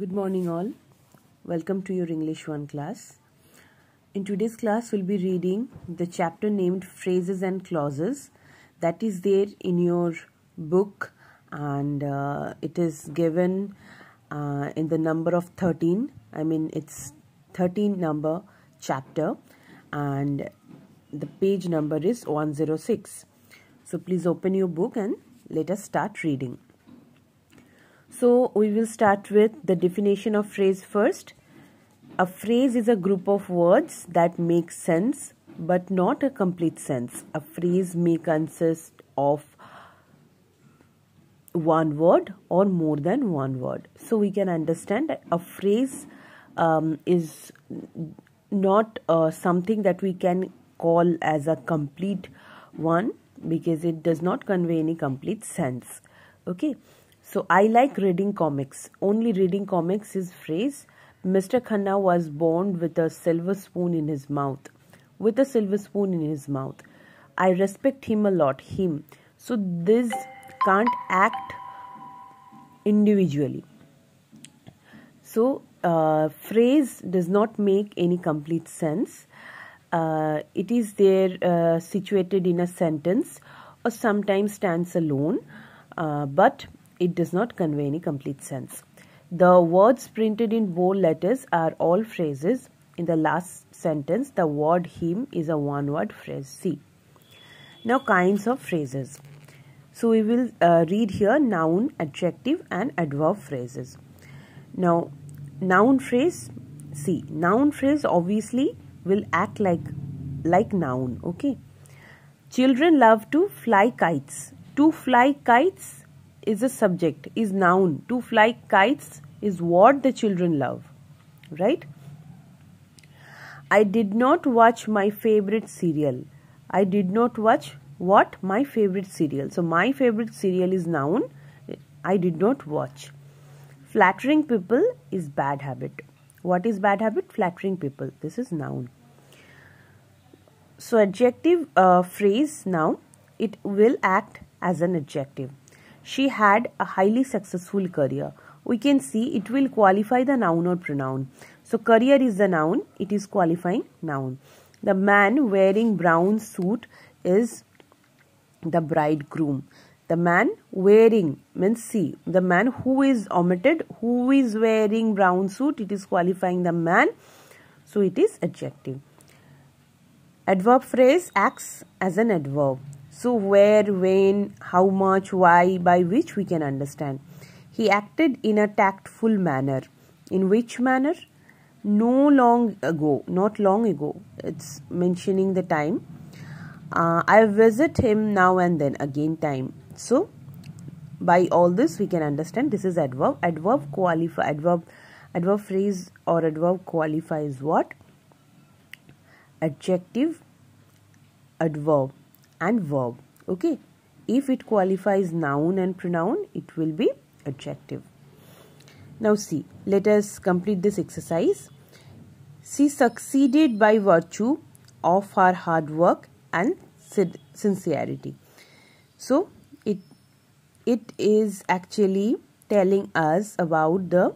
Good morning all. Welcome to your English 1 class. In today's class we'll be reading the chapter named phrases and clauses that is there in your book and uh, it is given uh, in the number of 13. I mean it's 13 number chapter and the page number is 106. So please open your book and let us start reading. So we will start with the definition of phrase first. A phrase is a group of words that make sense but not a complete sense. A phrase may consist of one word or more than one word. So we can understand a phrase um, is not uh, something that we can call as a complete one because it does not convey any complete sense. Okay. So I like reading comics. Only reading comics is phrase. Mr. Khanna was born with a silver spoon in his mouth. With a silver spoon in his mouth. I respect him a lot. Him. So this can't act individually. So uh, phrase does not make any complete sense. Uh, it is there uh, situated in a sentence or sometimes stands alone. Uh, but it does not convey any complete sense. The words printed in bold letters are all phrases. In the last sentence, the word him is a one word phrase See, Now, kinds of phrases. So, we will uh, read here noun, adjective, and adverb phrases. Now, noun phrase See, Noun phrase obviously will act like like noun okay children love to fly kites to fly kites is a subject, is noun. To fly kites is what the children love. Right? I did not watch my favorite serial. I did not watch what? My favorite serial. So, my favorite serial is noun. I did not watch. Flattering people is bad habit. What is bad habit? Flattering people. This is noun. So, adjective uh, phrase noun, it will act as an adjective. She had a highly successful career. We can see it will qualify the noun or pronoun. So career is the noun, it is qualifying noun. The man wearing brown suit is the bridegroom. The man wearing means see the man who is omitted, who is wearing brown suit, it is qualifying the man. So it is adjective. Adverb phrase acts as an adverb. So, where, when, how much, why, by which we can understand. He acted in a tactful manner. In which manner? No long ago, not long ago, it's mentioning the time. Uh, I visit him now and then, again, time. So, by all this, we can understand this is adverb. Adverb qualify, adverb, adverb phrase or adverb qualifies what? Adjective, adverb and verb. Okay. If it qualifies noun and pronoun, it will be adjective. Now see, let us complete this exercise. She succeeded by virtue of her hard work and sincerity. So, it, it is actually telling us about the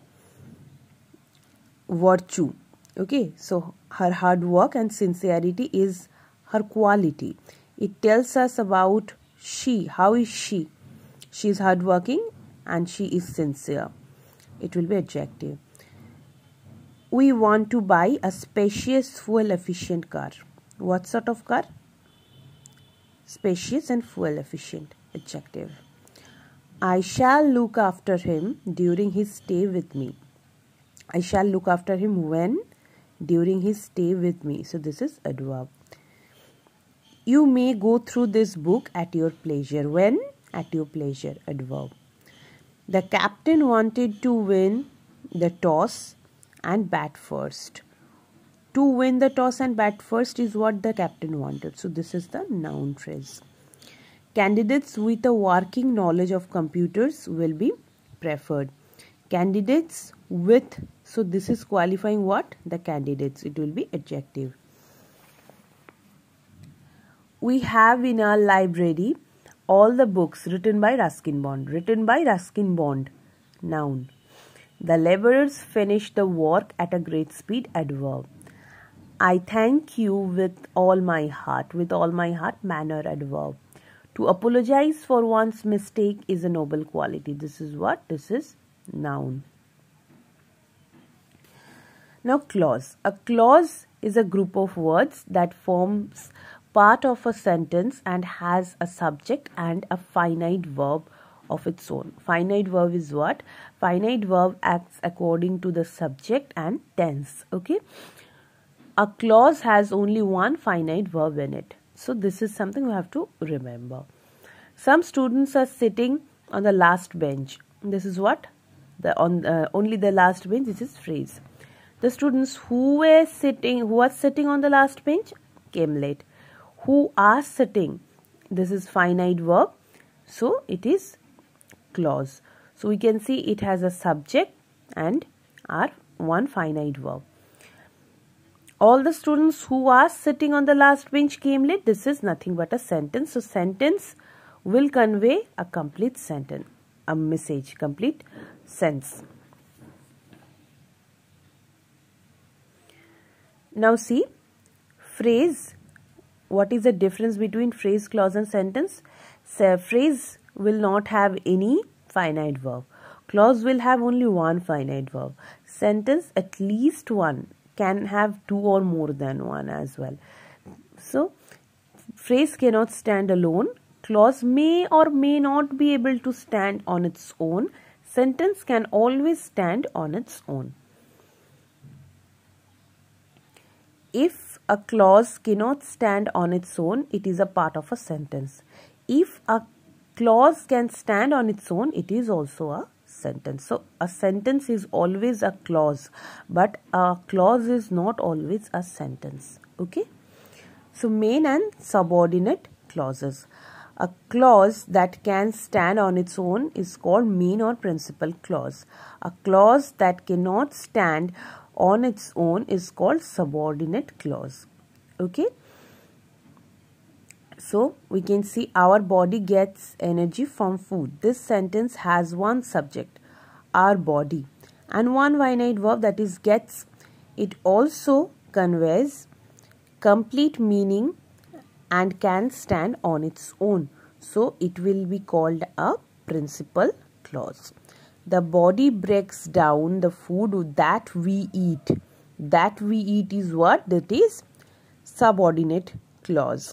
virtue. Okay, so her hard work and sincerity is her quality. It tells us about she. How is she? She is hardworking and she is sincere. It will be adjective. We want to buy a spacious, fuel efficient car. What sort of car? Spacious and fuel efficient. Adjective. I shall look after him during his stay with me. I shall look after him when? During his stay with me. So this is adverb. You may go through this book at your pleasure. When? At your pleasure, adverb. The captain wanted to win the toss and bat first. To win the toss and bat first is what the captain wanted. So, this is the noun phrase. Candidates with a working knowledge of computers will be preferred. Candidates with, so this is qualifying what? The candidates. It will be adjective we have in our library all the books written by Ruskin Bond. Written by Ruskin Bond. Noun. The laborers finished the work at a great speed. Adverb. I thank you with all my heart. With all my heart. Manner. Adverb. To apologize for one's mistake is a noble quality. This is what? This is noun. Now clause. A clause is a group of words that forms part of a sentence and has a subject and a finite verb of its own. Finite verb is what? Finite verb acts according to the subject and tense. Okay. A clause has only one finite verb in it. So this is something you have to remember. Some students are sitting on the last bench. This is what? The on uh, only the last bench. This is phrase. The students who were sitting who are sitting on the last bench came late who are sitting. This is finite verb. So it is clause. So we can see it has a subject and are one finite verb. All the students who are sitting on the last bench came late. This is nothing but a sentence. So sentence will convey a complete sentence, a message, complete sense. Now see, phrase what is the difference between phrase, clause and sentence? So, phrase will not have any finite verb. Clause will have only one finite verb. Sentence at least one can have two or more than one as well. So, phrase cannot stand alone. Clause may or may not be able to stand on its own. Sentence can always stand on its own. If a clause cannot stand on its own, it is a part of a sentence. If a clause can stand on its own, it is also a sentence. So, a sentence is always a clause, but a clause is not always a sentence. Okay. So, main and subordinate clauses. A clause that can stand on its own is called main or principal clause. A clause that cannot stand on its own is called subordinate clause. Okay. So we can see our body gets energy from food. This sentence has one subject, our body, and one finite verb that is gets. It also conveys complete meaning and can stand on its own. So it will be called a principal clause the body breaks down the food that we eat that we eat is what that is subordinate clause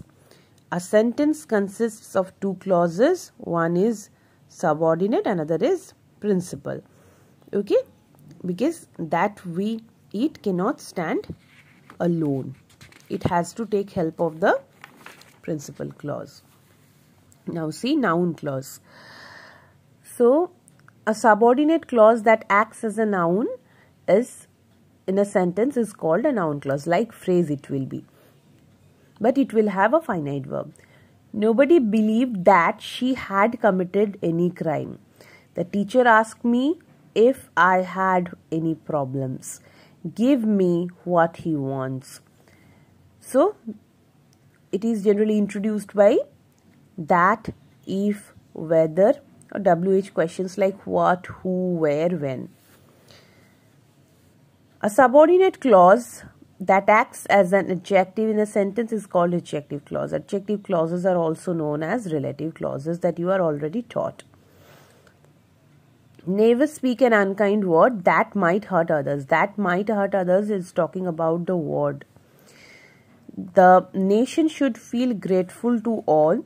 a sentence consists of two clauses one is subordinate another is principal okay because that we eat cannot stand alone it has to take help of the principal clause now see noun clause so a subordinate clause that acts as a noun is in a sentence is called a noun clause like phrase it will be but it will have a finite verb nobody believed that she had committed any crime the teacher asked me if i had any problems give me what he wants so it is generally introduced by that if whether or WH questions like what, who, where, when. A subordinate clause that acts as an adjective in a sentence is called adjective clause. Adjective clauses are also known as relative clauses that you are already taught. Never speak an unkind word that might hurt others. That might hurt others is talking about the word. The nation should feel grateful to all,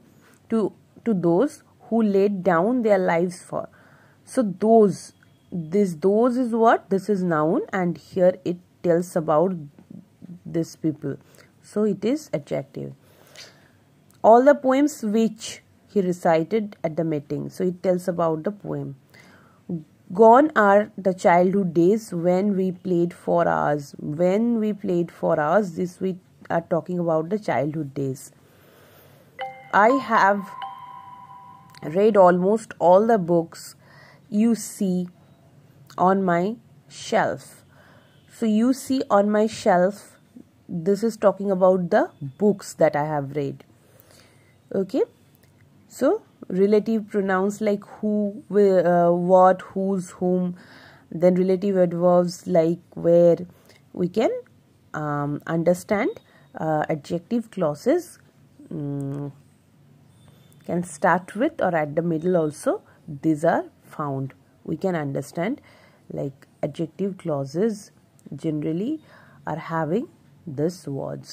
to, to those who laid down their lives for so those this those is what this is noun and here it tells about this people so it is adjective all the poems which he recited at the meeting so it tells about the poem gone are the childhood days when we played for hours when we played for hours this we are talking about the childhood days i have read almost all the books you see on my shelf. So, you see on my shelf, this is talking about the books that I have read. Okay. So, relative pronouns like who, uh, what, whose, whom, then relative adverbs like where. We can um, understand uh, adjective clauses mm, can start with or at the middle also these are found we can understand like adjective clauses generally are having these words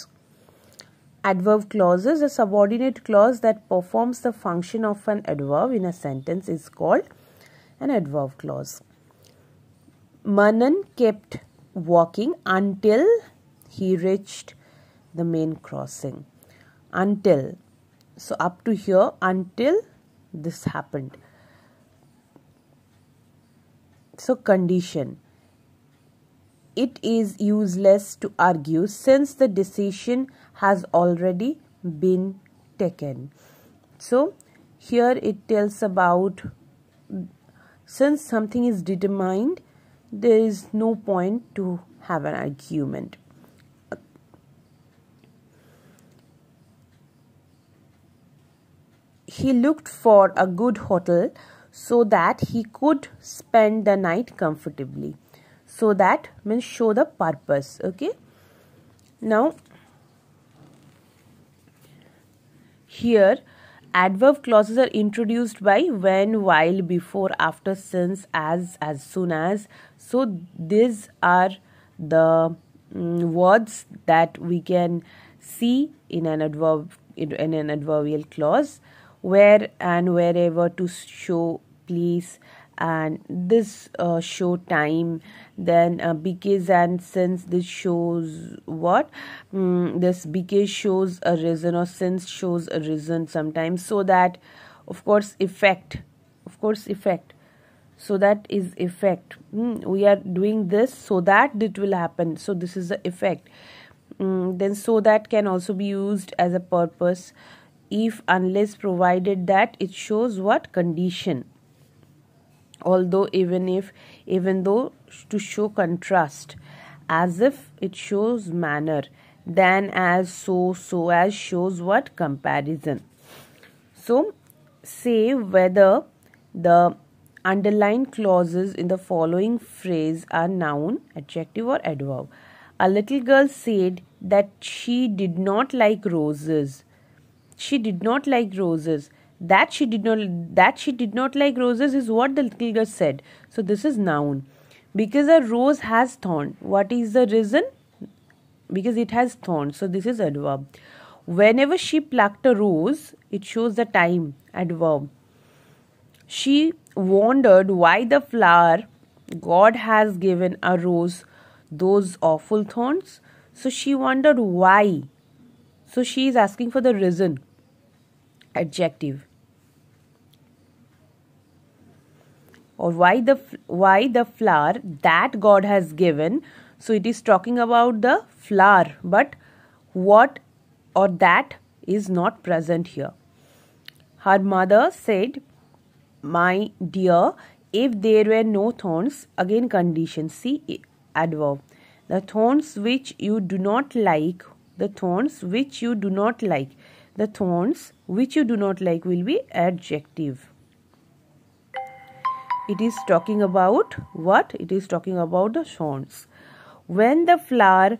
adverb clauses a subordinate clause that performs the function of an adverb in a sentence is called an adverb clause manan kept walking until he reached the main crossing until so up to here until this happened so condition it is useless to argue since the decision has already been taken so here it tells about since something is determined there is no point to have an argument he looked for a good hotel so that he could spend the night comfortably so that means show the purpose okay now here adverb clauses are introduced by when while before after since as as soon as so these are the um, words that we can see in an adverb in, in an adverbial clause where and wherever to show please, and this uh, show time then uh, and since this shows what mm, this because shows a reason or since shows a reason sometimes so that of course effect of course effect so that is effect mm, we are doing this so that it will happen so this is the effect mm, then so that can also be used as a purpose if unless provided that it shows what condition although even if even though to show contrast as if it shows manner then as so so as shows what comparison so say whether the underlined clauses in the following phrase are noun adjective or adverb a little girl said that she did not like roses she did not like roses that she did not that she did not like roses is what the little girl said so this is noun because a rose has thorn what is the reason because it has thorn so this is adverb whenever she plucked a rose it shows the time adverb she wondered why the flower god has given a rose those awful thorns so she wondered why so she is asking for the reason adjective. Or why the why the flower that God has given. So it is talking about the flower, but what or that is not present here. Her mother said, My dear, if there were no thorns, again condition, see adverb. The thorns which you do not like the thorns which you do not like. The thorns which you do not like will be adjective. It is talking about what? It is talking about the thorns. When the flower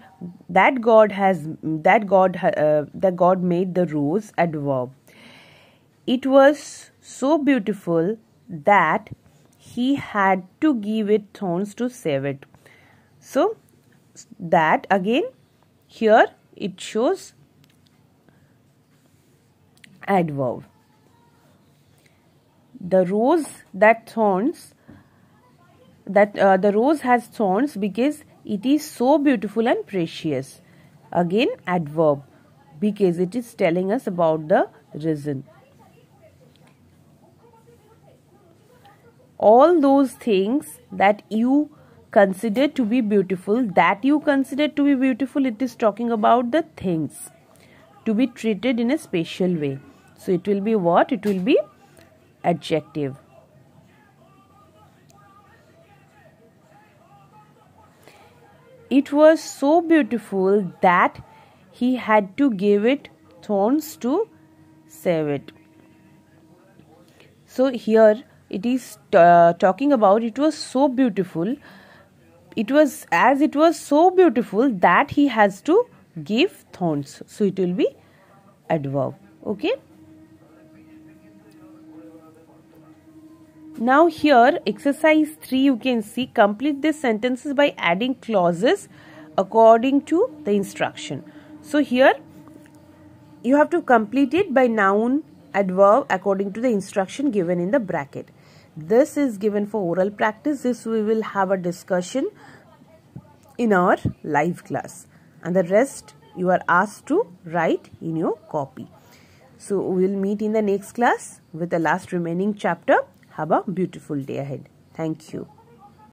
that God has that God uh, that God made the rose adverb. It was so beautiful that he had to give it thorns to save it. So that again here it shows adverb. The rose that thorns that uh, the rose has thorns because it is so beautiful and precious. Again adverb because it is telling us about the reason. All those things that you consider to be beautiful that you consider to be beautiful it is talking about the things to be treated in a special way so it will be what it will be adjective it was so beautiful that he had to give it thorns to save it. So, here it is uh, talking about it was so beautiful it was as it was so beautiful that he has to give thorns so it will be adverb okay now here exercise 3 you can see complete these sentences by adding clauses according to the instruction so here you have to complete it by noun adverb according to the instruction given in the bracket this is given for oral practice this we will have a discussion in our live class and the rest you are asked to write in your copy so we'll meet in the next class with the last remaining chapter have a beautiful day ahead thank you